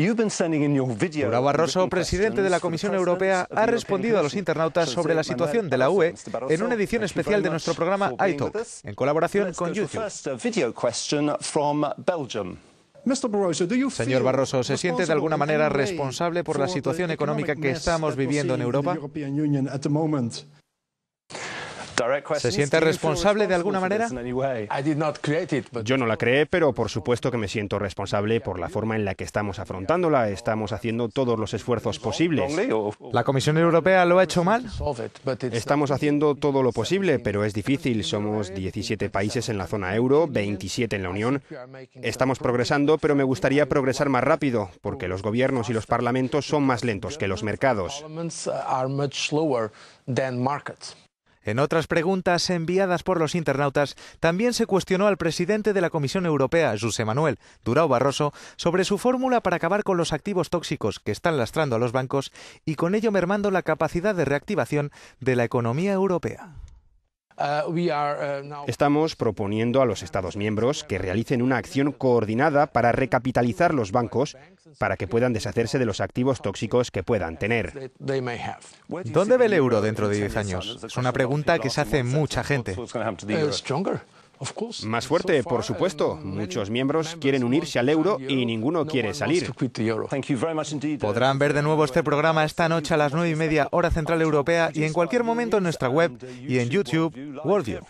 Laura Barroso, presidente de la Comisión Europea, ha respondido a los internautas sobre la situación de la UE en una edición especial de nuestro programa iTalk, en colaboración con YouTube. Señor Barroso, ¿se siente de alguna manera responsable por la situación económica que estamos viviendo en Europa? ¿Se siente responsable de alguna manera? Yo no la creé, pero por supuesto que me siento responsable por la forma en la que estamos afrontándola. Estamos haciendo todos los esfuerzos posibles. ¿La Comisión Europea lo ha hecho mal? Uh, estamos haciendo todo lo posible, pero es difícil. Somos 17 países en la zona euro, 27 en la Unión. Estamos progresando, pero me gustaría progresar más rápido, porque los gobiernos y los parlamentos son más lentos que los mercados. En otras preguntas enviadas por los internautas, también se cuestionó al presidente de la Comisión Europea, José Manuel Durao Barroso, sobre su fórmula para acabar con los activos tóxicos que están lastrando a los bancos y con ello mermando la capacidad de reactivación de la economía europea. Uh, uh, Estamos proponiendo a los Estados miembros que realicen una acción coordinada para recapitalizar los bancos para que puedan deshacerse de los activos tóxicos que puedan tener. ¿Dónde ve el euro dentro de 10 años? Es una pregunta que se hace mucha gente. Más fuerte, por supuesto. Muchos miembros quieren unirse al euro y ninguno quiere salir. Podrán ver de nuevo este programa esta noche a las nueve y media, hora central europea, y en cualquier momento en nuestra web y en YouTube, Worldview.